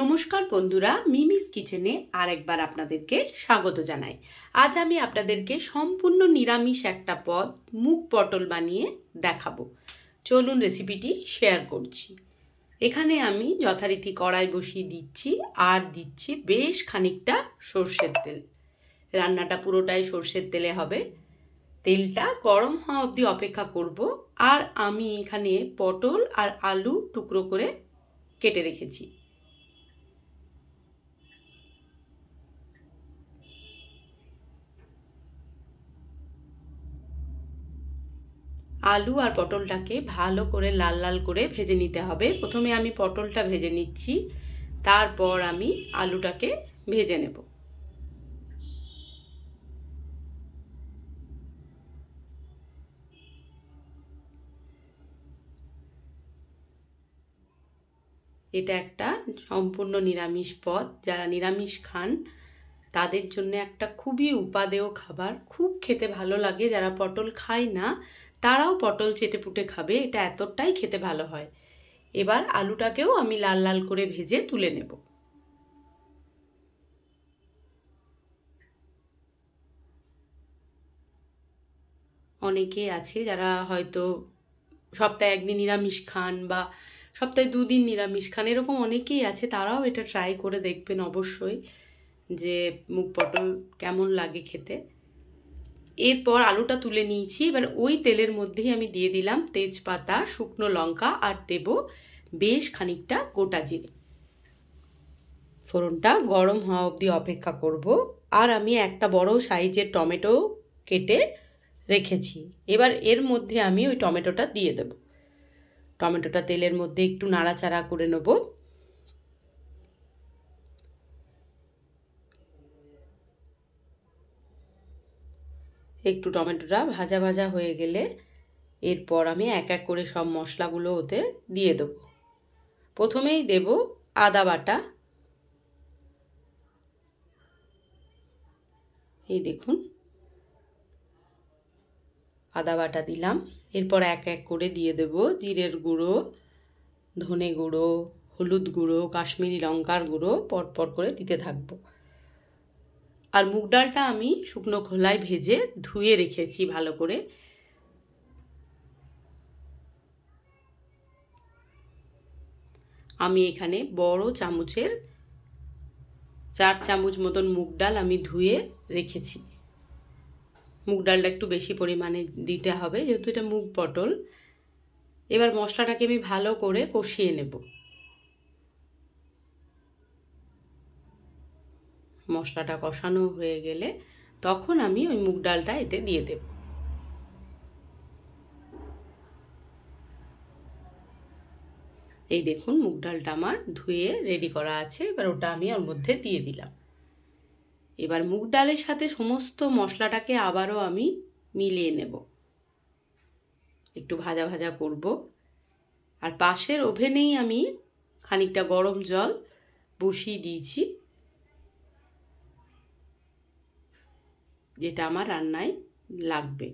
নমস্কার বন্ধুরা মিমিস কিচেনে আরেকবার আপনাদেরকে স্বাগত জানাই আজ আমি আপনাদেরকে সম্পূর্ণ নিরামিষ একটা পদ মুগ পটল বানিয়ে দেখাবো চলুন রেসিপিটি শেয়ার করছি এখানে আমি যথারীতি কড়াই বসিয়ে দিচ্ছি আর দিচ্ছি বেশ খানিকটা সর্ষের তেল রান্নাটা পুরোটাই সর্ষের তেলে হবে তেলটা গরম হওয়া অবধি অপেক্ষা করব আর আমি এখানে পটল আর আলু টুকরো করে কেটে রেখেছি আলু আর পটলটাকে ভালো করে লাল লাল করে ভেজে নিতে হবে প্রথমে আমি পটলটা ভেজে নিচ্ছি তারপর আমি আলুটাকে ভেজে নেব এটা একটা সম্পূর্ণ নিরামিষ পদ যারা নিরামিষ খান তাদের জন্য একটা খুবই উপাদেয় খাবার খুব খেতে ভালো লাগে যারা পটল খায় না তারাও পটল চেটে পুটে খাবে এটা এতটাই খেতে ভালো হয় এবার আলুটাকেও আমি লাল লাল করে ভেজে তুলে নেব অনেকে আছে যারা হয়তো সপ্তাহে একদিন নিরামিষ খান বা সপ্তাহে দুদিন নিরামিষ খান এরকম অনেকেই আছে তারাও এটা ট্রাই করে দেখবেন অবশ্যই যে মুখ পটল কেমন লাগে খেতে এরপর আলুটা তুলে নিয়েছি এবার ওই তেলের মধ্যেই আমি দিয়ে দিলাম তেজপাতা শুকনো লঙ্কা আর দেব বেশ খানিকটা গোটা জিরে ফোড়নটা গরম হওয়া অবধি অপেক্ষা করব আর আমি একটা বড় সাইজের টমেটো কেটে রেখেছি এবার এর মধ্যে আমি ওই টমেটোটা দিয়ে দেব টমেটোটা তেলের মধ্যে একটু নাড়াচাড়া করে নেবো একটু টমেটোটা ভাজা ভাজা হয়ে গেলে এরপর আমি এক এক করে সব মশলাগুলো ওতে দিয়ে দেব প্রথমেই দেব আদা বাটা এই দেখুন আদা বাটা দিলাম এরপর এক এক করে দিয়ে দেব জিরের গুঁড়ো ধনে গুঁড়ো হলুদ গুঁড়ো কাশ্মীরি লঙ্কার গুঁড়ো পরপর করে দিতে থাকবো আর মুগ ডালটা আমি শুকনো খোলায় ভেজে ধুয়ে রেখেছি ভালো করে আমি এখানে বড় চামচের চার চামচ মতন মুগ ডাল আমি ধুয়ে রেখেছি মুগ ডালটা একটু বেশি পরিমাণে দিতে হবে যেহেতু এটা মুগ পটল এবার মশলাটাকে আমি ভালো করে কষিয়ে নেবো মশলাটা কষানো হয়ে গেলে তখন আমি ওই মুগ ডালটা এতে দিয়ে দেব এই দেখুন মুগ ডালটা আমার ধুয়ে রেডি করা আছে এবার ওটা আমি ওর মধ্যে দিয়ে দিলাম এবার মুগ ডালের সাথে সমস্ত মশলাটাকে আবারও আমি মিলিয়ে নেব একটু ভাজা ভাজা করব আর পাশের ওভেনেই আমি খানিকটা গরম জল বসিয়ে দিয়েছি যেটা আমার রান্নায় লাগবে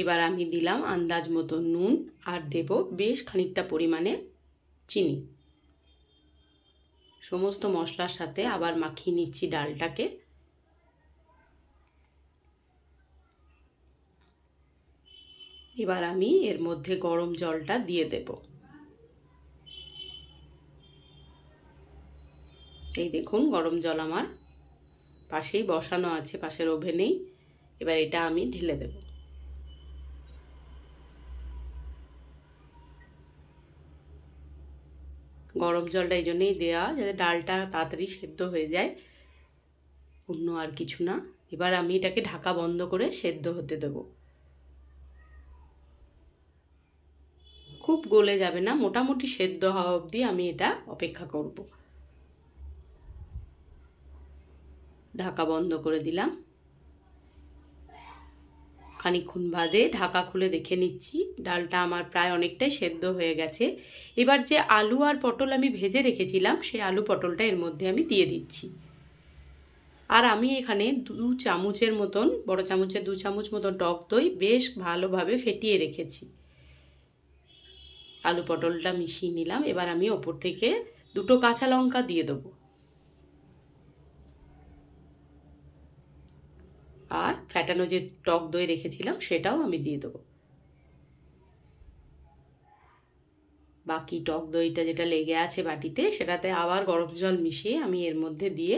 এবার আমি দিলাম আন্দাজ মতো নুন আর দেব বেশ খানিকটা পরিমাণে চিনি সমস্ত মশলার সাথে আবার মাখিয়ে নিচ্ছি ডালটাকে এবার আমি এর মধ্যে গরম জলটা দিয়ে দেব এই দেখুন গরম জল আমার পাশেই বসানো আছে পাশের ওভেনেই এবার এটা আমি ঢেলে দেব গরম জলটা এই জন্যেই দেওয়া যাতে ডালটা তাড়াতাড়ি সেদ্ধ হয়ে যায় অন্য আর কিছু না এবার আমি এটাকে ঢাকা বন্ধ করে সেদ্ধ হতে দেবো খুব গলে যাবে না মোটামুটি সেদ্ধ হওয়া অবধি আমি এটা অপেক্ষা করব ঢাকা বন্ধ করে দিলাম খানিক্ষণ বাদে ঢাকা খুলে দেখে নিচ্ছি ডালটা আমার প্রায় অনেকটাই সেদ্ধ হয়ে গেছে এবার যে আলু আর পটল আমি ভেজে রেখেছিলাম সেই আলু পটলটা এর মধ্যে আমি দিয়ে দিচ্ছি আর আমি এখানে দু চামচের মতন বড় চামচের দু চামচ মতো টক দই বেশ ভালোভাবে ফেটিয়ে রেখেছি আলু পটলটা মিশিয়ে নিলাম এবার আমি ওপর থেকে দুটো কাঁচা লঙ্কা দিয়ে দেব আর ফ্যাটানো যে টক দই রেখেছিলাম সেটাও আমি দিয়ে দেবো বাকি টক দইটা যেটা লেগে আছে বাটিতে সেটাতে আবার গরম জল মিশিয়ে আমি এর মধ্যে দিয়ে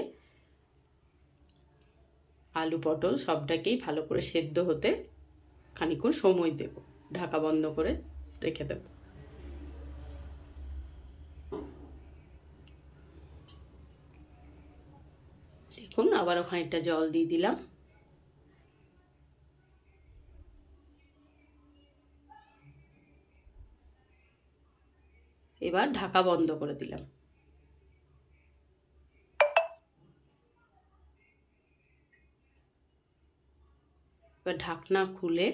আলু পটল সবটাকেই ভালো করে সেদ্ধ হতে খানিক্ষণ সময় দেব ঢাকা বন্ধ করে রেখে দেবো দেখুন আবার ওখানেটা জল দিয়ে দিলাম এবার ঢাকা বন্ধ করে দিলাম এবার ঢাকনা খুলে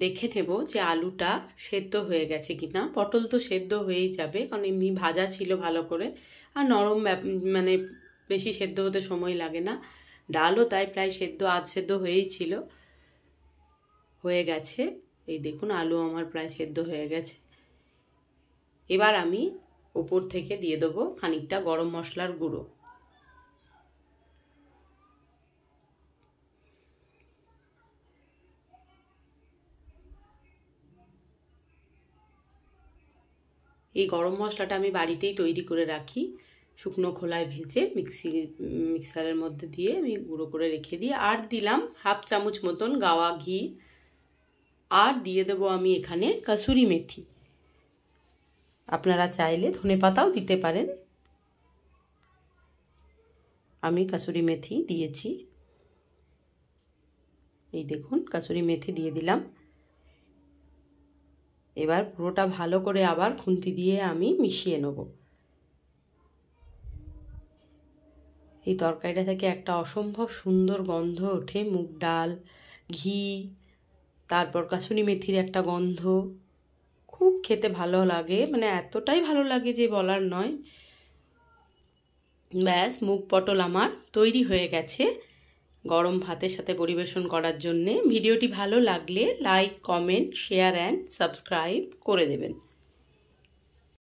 দেখে নেব যে আলুটা সেদ্ধ হয়ে গেছে কি না পটল তো সেদ্ধ হয়েই যাবে কারণ এমনি ভাজা ছিল ভালো করে আর নরম মানে বেশি সেদ্ধ হতে সময় লাগে না ডালও তাই প্রায় সেদ্ধ আধ সেদ্ধ হয়েই ছিল হয়ে গেছে এই দেখুন আলু আমার প্রায় সেদ্ধ হয়ে গেছে এবার আমি ওপর থেকে দিয়ে দেবো খানিকটা গরম মশলার গুঁড়ো এই গরম মশলাটা আমি বাড়িতেই তৈরি করে রাখি শুকনো খোলায় ভেজে মিক্সি মিক্সারের মধ্যে দিয়ে আমি গুঁড়ো করে রেখে দিয়ে আর দিলাম হাফ চামচ মতন গাওয়া ঘি আর দিয়ে দেব আমি এখানে কাসুরি মেথি আপনারা চাইলে ধনে পাতাও দিতে পারেন আমি কাসুরি মেথি দিয়েছি এই দেখুন কাসুরি মেথি দিয়ে দিলাম এবার পুরোটা ভালো করে আবার খুন্তি দিয়ে আমি মিশিয়ে নেবো এই তরকারিটা থেকে একটা অসম্ভব সুন্দর গন্ধ ওঠে মুগ ডাল ঘি তারপর কাসুনি মেথির একটা গন্ধ খুব খেতে ভালো লাগে মানে এতটাই ভালো লাগে যে বলার নয় ব্যাস মুগ পটল আমার তৈরি হয়ে গেছে গরম ভাতের সাথে পরিবেশন করার জন্যে ভিডিওটি ভালো লাগলে like comment share and subscribe করে দেবেন